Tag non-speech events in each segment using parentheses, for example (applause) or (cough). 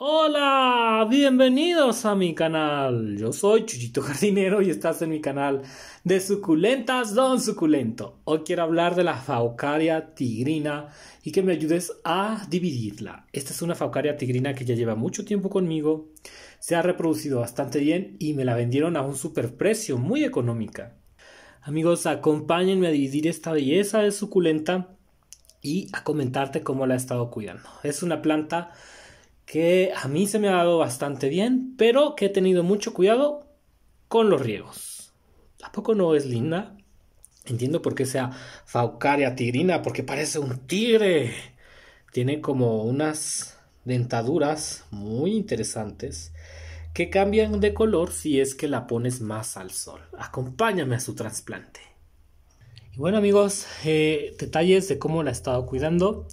Hola, bienvenidos a mi canal. Yo soy Chuchito (laughs) Jardinero y estás en mi canal de suculentas Don Suculento. Hoy quiero hablar de la Faucaria tigrina y que me ayudes a dividirla. Esta es una Faucaria tigrina que ya lleva mucho tiempo conmigo, se ha reproducido bastante bien y me la vendieron a un super precio, muy económica. Amigos, acompáñenme a dividir esta belleza de suculenta y a comentarte cómo la he estado cuidando. Es una planta que a mí se me ha dado bastante bien, pero que he tenido mucho cuidado con los riegos. ¿A poco no es linda? Entiendo por qué sea Faucaria tigrina, porque parece un tigre. Tiene como unas dentaduras muy interesantes que cambian de color si es que la pones más al sol. Acompáñame a su trasplante. Y bueno amigos, eh, detalles de cómo la he estado cuidando.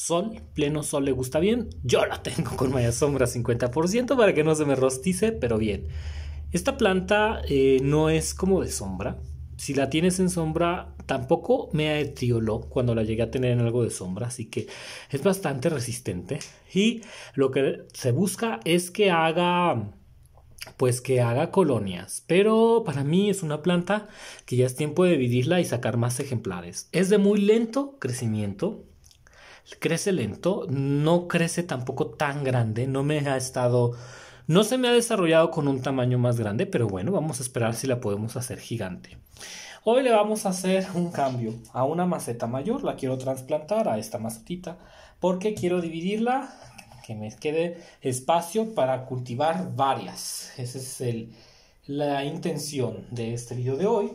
Sol, pleno sol le gusta bien. Yo la tengo con malla sombra 50% para que no se me rostice, pero bien. Esta planta eh, no es como de sombra. Si la tienes en sombra, tampoco me atrioló cuando la llegué a tener en algo de sombra, así que es bastante resistente. Y lo que se busca es que haga pues que haga colonias, pero para mí es una planta que ya es tiempo de dividirla y sacar más ejemplares. Es de muy lento crecimiento, crece lento, no crece tampoco tan grande, no me ha estado, no se me ha desarrollado con un tamaño más grande, pero bueno, vamos a esperar si la podemos hacer gigante. Hoy le vamos a hacer un cambio a una maceta mayor, la quiero trasplantar a esta macetita, porque quiero dividirla, que me quede espacio para cultivar varias. Esa es la intención de este video de hoy.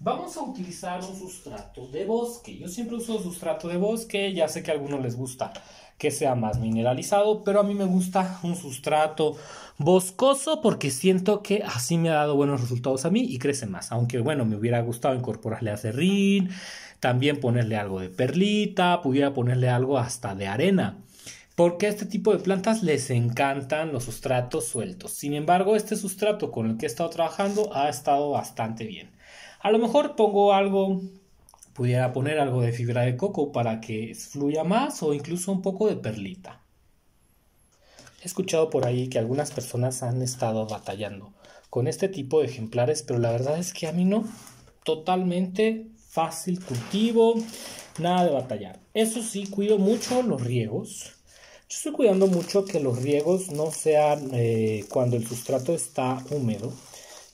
Vamos a utilizar un sustrato de bosque. Yo siempre uso sustrato de bosque, ya sé que a algunos les gusta que sea más mineralizado, pero a mí me gusta un sustrato boscoso porque siento que así me ha dado buenos resultados a mí y crece más. Aunque bueno, me hubiera gustado incorporarle acerrín, también ponerle algo de perlita, pudiera ponerle algo hasta de arena. Porque a este tipo de plantas les encantan los sustratos sueltos. Sin embargo, este sustrato con el que he estado trabajando ha estado bastante bien. A lo mejor pongo algo, pudiera poner algo de fibra de coco para que fluya más o incluso un poco de perlita. He escuchado por ahí que algunas personas han estado batallando con este tipo de ejemplares, pero la verdad es que a mí no. Totalmente fácil cultivo, nada de batallar. Eso sí, cuido mucho los riegos. Yo estoy cuidando mucho que los riegos no sean eh, cuando el sustrato está húmedo,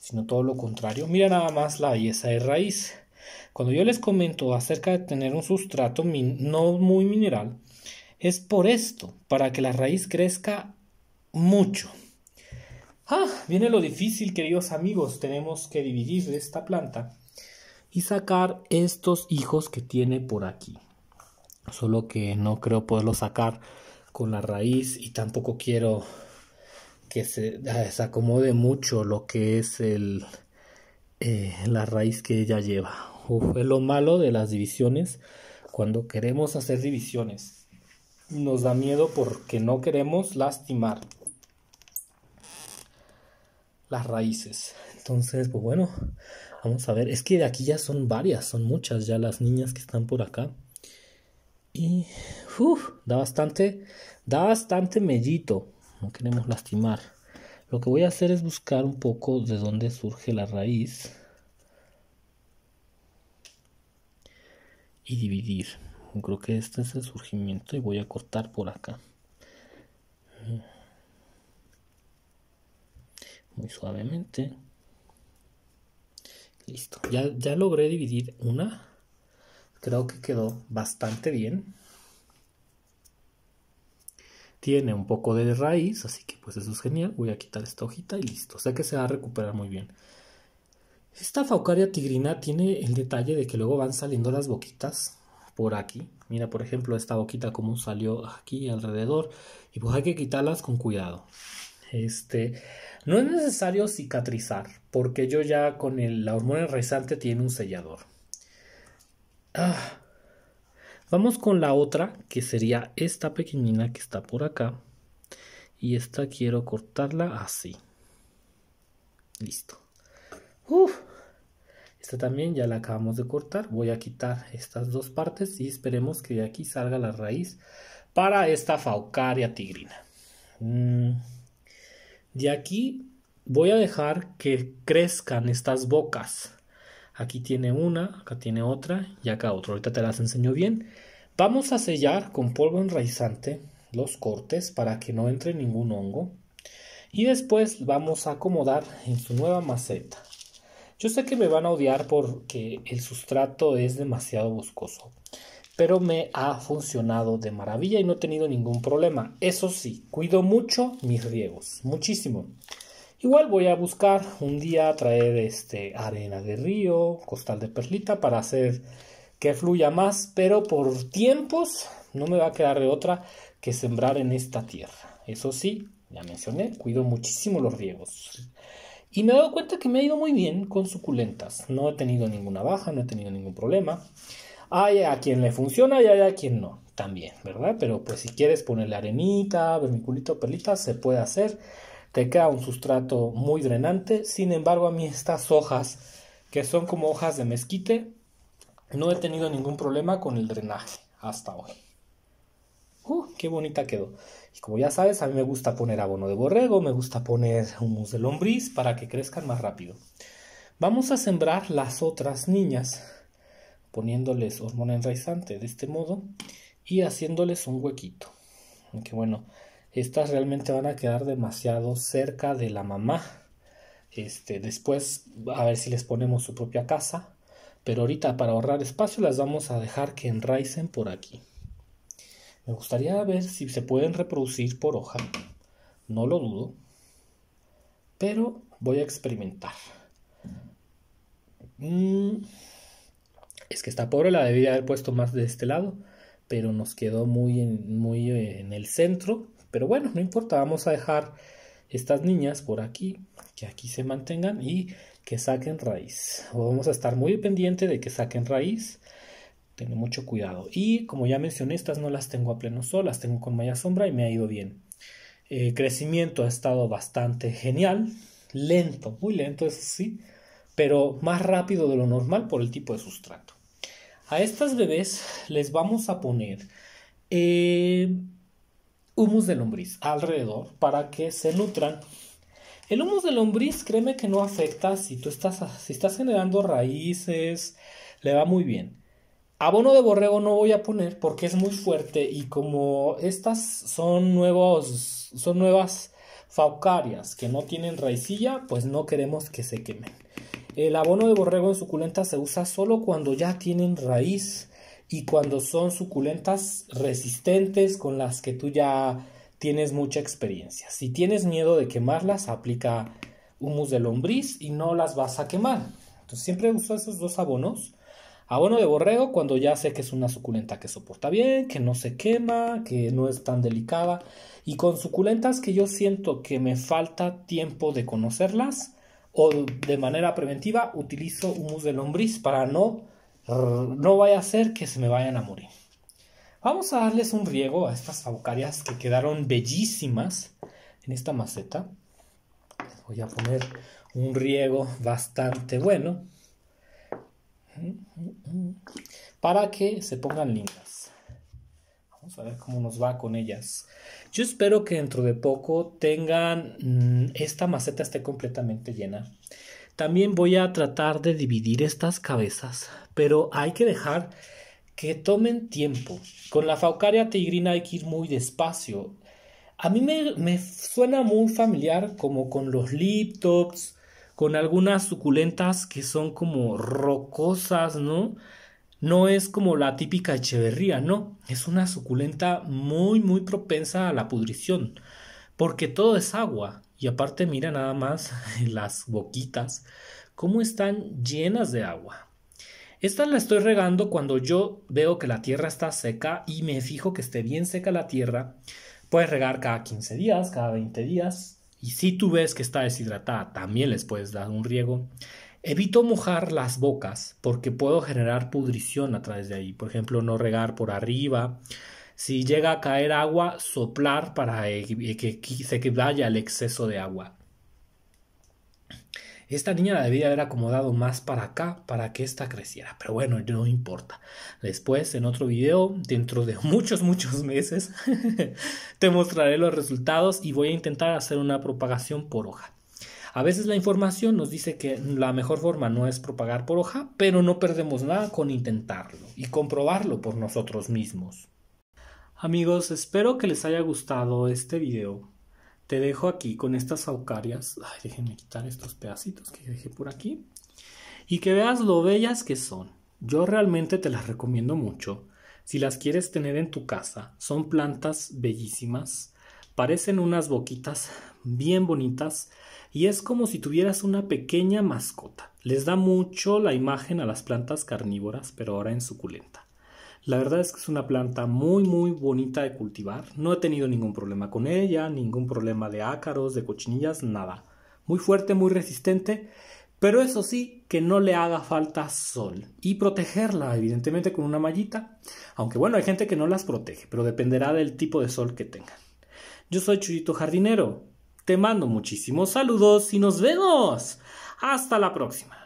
sino todo lo contrario. Mira nada más la belleza de raíz. Cuando yo les comento acerca de tener un sustrato no muy mineral, es por esto, para que la raíz crezca mucho. Ah, viene lo difícil, queridos amigos. Tenemos que dividir esta planta y sacar estos hijos que tiene por aquí. Solo que no creo poderlo sacar con la raíz y tampoco quiero que se desacomode ah, mucho lo que es el, eh, la raíz que ella lleva. Uf, lo malo de las divisiones. Cuando queremos hacer divisiones, nos da miedo porque no queremos lastimar las raíces. Entonces, pues bueno, vamos a ver. Es que de aquí ya son varias, son muchas ya las niñas que están por acá. Y da bastante, da bastante mellito no queremos lastimar. Lo que voy a hacer es buscar un poco de dónde surge la raíz y dividir. Creo que este es el surgimiento y voy a cortar por acá. Muy suavemente. Listo. Ya, ya logré dividir una. Creo que quedó bastante bien tiene un poco de raíz, así que pues eso es genial. Voy a quitar esta hojita y listo. O sea que se va a recuperar muy bien. Esta Faucaria tigrina tiene el detalle de que luego van saliendo las boquitas por aquí. Mira, por ejemplo, esta boquita como salió aquí alrededor. Y pues hay que quitarlas con cuidado. Este, no es necesario cicatrizar, porque yo ya con el, la hormona enraizante tiene un sellador. Ah, Vamos con la otra, que sería esta pequeñina que está por acá. Y esta quiero cortarla así. Listo. Esta también ya la acabamos de cortar. Voy a quitar estas dos partes y esperemos que de aquí salga la raíz para esta Faucaria tigrina. Mm. De aquí voy a dejar que crezcan estas bocas. Aquí tiene una, acá tiene otra y acá otra. Ahorita te las enseño bien. Vamos a sellar con polvo enraizante los cortes para que no entre ningún hongo. Y después vamos a acomodar en su nueva maceta. Yo sé que me van a odiar porque el sustrato es demasiado boscoso, pero me ha funcionado de maravilla y no he tenido ningún problema. Eso sí, cuido mucho mis riegos, muchísimo. Igual voy a buscar un día traer este, arena de río, costal de perlita para hacer que fluya más, pero por tiempos no me va a quedar de otra que sembrar en esta tierra. Eso sí, ya mencioné, cuido muchísimo los riegos. Y me he dado cuenta que me ha ido muy bien con suculentas. No he tenido ninguna baja, no he tenido ningún problema. Hay a quien le funciona y hay a quien no, también, ¿verdad? Pero pues si quieres ponerle arenita, vermiculito, perlita, se puede hacer te queda un sustrato muy drenante. Sin embargo, a mí estas hojas, que son como hojas de mezquite, no he tenido ningún problema con el drenaje hasta hoy. ¡Uh, qué bonita quedó! Y como ya sabes, a mí me gusta poner abono de borrego, me gusta poner humus de lombriz para que crezcan más rápido. Vamos a sembrar las otras niñas poniéndoles hormona enraizante de este modo y haciéndoles un huequito. ...qué bueno, estas realmente van a quedar demasiado cerca de la mamá. Este, después a ver si les ponemos su propia casa, pero ahorita para ahorrar espacio las vamos a dejar que enraicen por aquí. Me gustaría ver si se pueden reproducir por hoja, no lo dudo, pero voy a experimentar. Mm, es que está pobre, la debía haber puesto más de este lado, pero nos quedó muy muy en el centro pero bueno, no importa, vamos a dejar estas niñas por aquí, que aquí se mantengan y que saquen raíz. Vamos a estar muy pendiente de que saquen raíz. Tengo mucho cuidado. Y como ya mencioné, estas no las tengo a pleno sol, las tengo con malla sombra y me ha ido bien. El crecimiento ha estado bastante genial, lento, muy lento, eso sí, pero más rápido de lo normal por el tipo de sustrato. A estas bebés les vamos a poner eh, humus de lombriz alrededor para que se nutran. El humus de lombriz, créeme que no afecta si tú estás, estás generando raíces, le va muy bien. Abono de borrego no voy a poner porque es muy fuerte y como estas son nuevos, son nuevas faucarias que no tienen raicilla, pues no queremos que se quemen. El abono de borrego en suculenta se usa solo cuando ya tienen raíz y cuando son suculentas resistentes con las que tú ya tienes mucha experiencia. Si tienes miedo de quemarlas, aplica humus de lombriz y no las vas a quemar. Entonces siempre uso esos dos abonos. Abono de borrego cuando ya sé que es una suculenta que soporta bien, que no se quema, que no es tan delicada. Y con suculentas que yo siento que me falta tiempo de conocerlas o de manera preventiva utilizo humus de lombriz para no no vaya a ser que se me vayan a morir. Vamos a darles un riego a estas avocarias que quedaron bellísimas en esta maceta. voy a poner un riego bastante bueno para que se pongan lindas. Vamos a ver cómo nos va con ellas. Yo espero que dentro de poco tengan mm, esta maceta esté completamente llena. También voy a tratar de dividir estas cabezas pero hay que dejar que tomen tiempo. Con la Faucaria tigrina hay que ir muy despacio. A mí me, me suena muy familiar como con los liptops, con algunas suculentas que son como rocosas, ¿no? No es como la típica echeverría, no, es una suculenta muy, muy propensa a la pudrición, porque todo es agua. Y aparte mira nada más (laughs) las boquitas, cómo están llenas de agua. Esta la estoy regando cuando yo veo que la tierra está seca y me fijo que esté bien seca la tierra. Puedes regar cada 15 días, cada 20 días. Y si tú ves que está deshidratada, también les puedes dar un riego. Evito mojar las bocas porque puedo generar pudrición a través de ahí. Por ejemplo, no regar por arriba. Si llega a caer agua, soplar para que se vaya el exceso de agua. Esta niña la debía haber acomodado más para acá para que ésta creciera, pero bueno, no importa. Después, en otro video, dentro de (laughs) muchos, muchos meses, (laughs) te mostraré los resultados y voy a intentar hacer una propagación por hoja. A veces la información nos dice que la mejor forma no es propagar por hoja, pero no perdemos nada con intentarlo y comprobarlo por nosotros mismos. Amigos, espero que les haya gustado este video. Te dejo aquí con estas aucarias. déjenme quitar estos pedacitos que dejé por aquí. Y que veas lo bellas que son. Yo realmente te las recomiendo mucho. Si las quieres tener en tu casa, son plantas bellísimas. Parecen unas boquitas bien bonitas y es como si tuvieras una pequeña mascota. Les da mucho la imagen a las plantas carnívoras, pero ahora en suculenta. La verdad es que es una planta muy muy bonita de cultivar. No he tenido ningún problema con ella, ningún problema de ácaros, de cochinillas, nada. Muy fuerte, muy resistente, pero eso sí, que no le haga falta sol. Y protegerla, evidentemente, con una mallita. Aunque bueno, hay gente que no las protege, pero dependerá del tipo de sol que tengan. Yo soy Chuyito Jardinero. Te mando muchísimos saludos y nos vemos. Hasta la próxima.